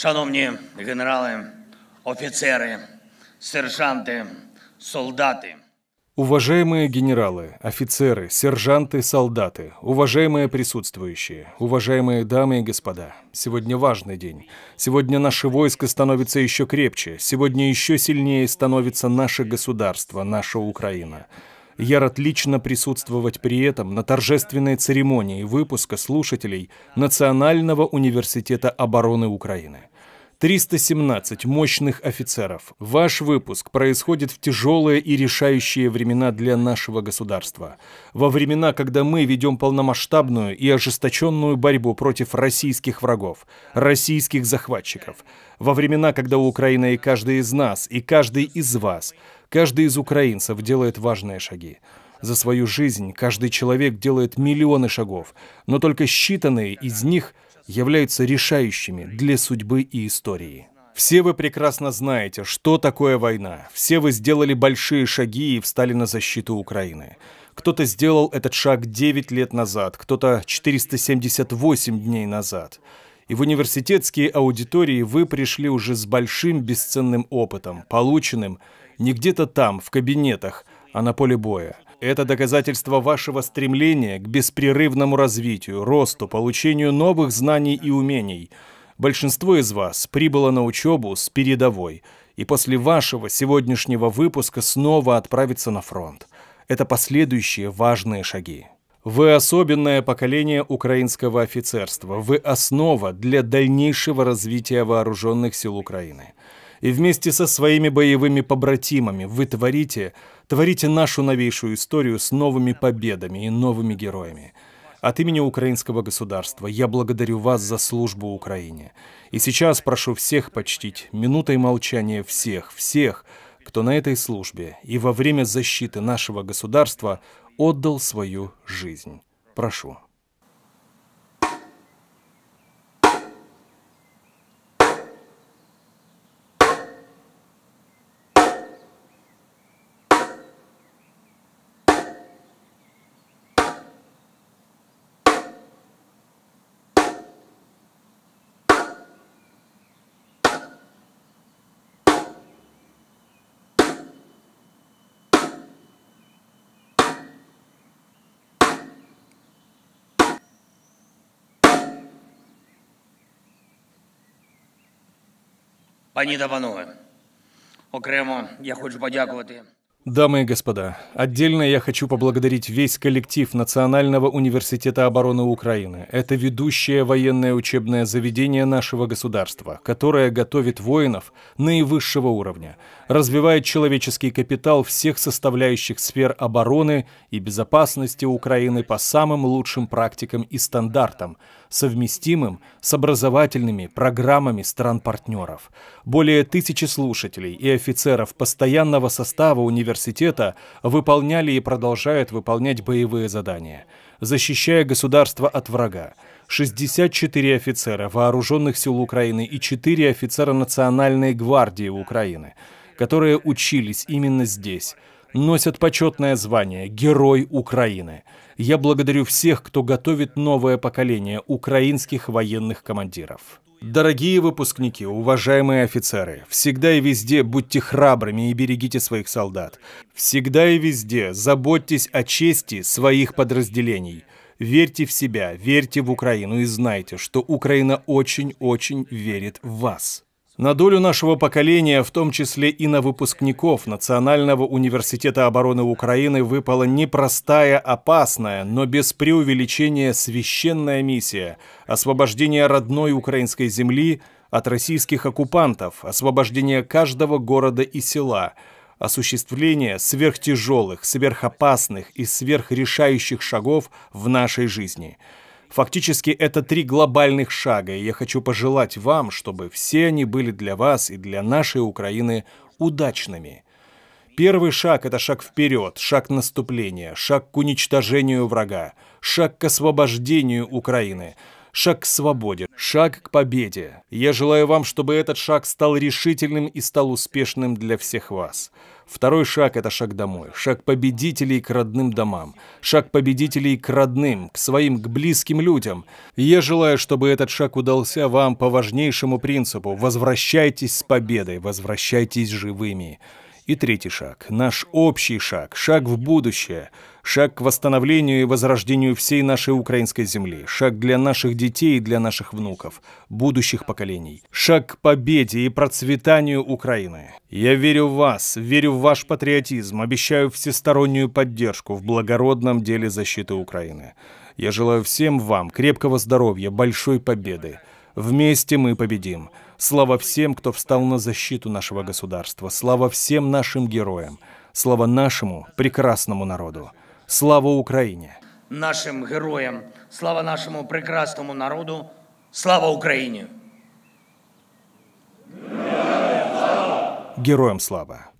Шановні генерали, офицеры, сержанты, солдаты. Уважаемые генералы, офицеры, сержанты, солдаты, уважаемые присутствующие, уважаемые дамы и господа, сегодня важный день. Сегодня наше войско становится еще крепче, сегодня еще сильнее становится наше государство, наша Украина. Я рад лично присутствовать при этом на торжественной церемонии выпуска слушателей Национального университета обороны Украины – 317 мощных офицеров. Ваш выпуск происходит в тяжелые и решающие времена для нашего государства. Во времена, когда мы ведем полномасштабную и ожесточенную борьбу против российских врагов, российских захватчиков. Во времена, когда Украина и каждый из нас, и каждый из вас, каждый из украинцев делает важные шаги. За свою жизнь каждый человек делает миллионы шагов, но только считанные из них – являются решающими для судьбы и истории. Все вы прекрасно знаете, что такое война. Все вы сделали большие шаги и встали на защиту Украины. Кто-то сделал этот шаг 9 лет назад, кто-то 478 дней назад. И в университетские аудитории вы пришли уже с большим бесценным опытом, полученным не где-то там, в кабинетах, а на поле боя. Это доказательство вашего стремления к беспрерывному развитию, росту, получению новых знаний и умений. Большинство из вас прибыло на учебу с передовой и после вашего сегодняшнего выпуска снова отправится на фронт. Это последующие важные шаги. Вы особенное поколение украинского офицерства. Вы основа для дальнейшего развития вооруженных сил Украины и вместе со своими боевыми побратимами вы творите, творите нашу новейшую историю с новыми победами и новыми героями. От имени украинского государства я благодарю вас за службу Украине. И сейчас прошу всех почтить минутой молчания всех, всех, кто на этой службе и во время защиты нашего государства отдал свою жизнь. Прошу. пані та Окремо я хочу подякувати. Дамы и господа, отдельно я хочу поблагодарить весь коллектив Национального университета обороны Украины. Это ведущее военное учебное заведение нашего государства, которое готовит воинов наивысшего уровня, развивает человеческий капитал всех составляющих сфер обороны и безопасности Украины по самым лучшим практикам и стандартам, совместимым с образовательными программами стран-партнеров. Более тысячи слушателей и офицеров постоянного состава университета университета выполняли и продолжают выполнять боевые задания, защищая государство от врага. 64 офицера вооруженных сил Украины и 4 офицера Национальной гвардии Украины, которые учились именно здесь, носят почетное звание «Герой Украины». Я благодарю всех, кто готовит новое поколение украинских военных командиров. Дорогие выпускники, уважаемые офицеры, всегда и везде будьте храбрыми и берегите своих солдат. Всегда и везде заботьтесь о чести своих подразделений. Верьте в себя, верьте в Украину и знайте, что Украина очень-очень верит в вас. На долю нашего поколения, в том числе и на выпускников Национального университета обороны Украины, выпала непростая, опасная, но без преувеличения священная миссия – освобождение родной украинской земли от российских оккупантов, освобождение каждого города и села, осуществление сверхтяжелых, сверхопасных и сверхрешающих шагов в нашей жизни – Фактически это три глобальных шага, и я хочу пожелать вам, чтобы все они были для вас и для нашей Украины удачными. Первый шаг – это шаг вперед, шаг наступления, шаг к уничтожению врага, шаг к освобождению Украины – шаг к свободе, шаг к победе. Я желаю вам, чтобы этот шаг стал решительным и стал успешным для всех вас. Второй шаг – это шаг домой, шаг победителей к родным домам, шаг победителей к родным, к своим, к близким людям. Я желаю, чтобы этот шаг удался вам по важнейшему принципу – возвращайтесь с победой, возвращайтесь живыми. И третий шаг, наш общий шаг, шаг в будущее, шаг к восстановлению и возрождению всей нашей украинской земли, шаг для наших детей и для наших внуков, будущих поколений, шаг к победе и процветанию Украины. Я верю в вас, верю в ваш патриотизм, обещаю всестороннюю поддержку в благородном деле защиты Украины. Я желаю всем вам крепкого здоровья, большой победы. Вместе мы победим. Слава всем, кто встал на защиту нашего государства. Слава всем нашим героям. Слава нашему прекрасному народу. Слава Украине. Нашим героям. Слава нашему прекрасному народу. Слава Украине. Героям слава.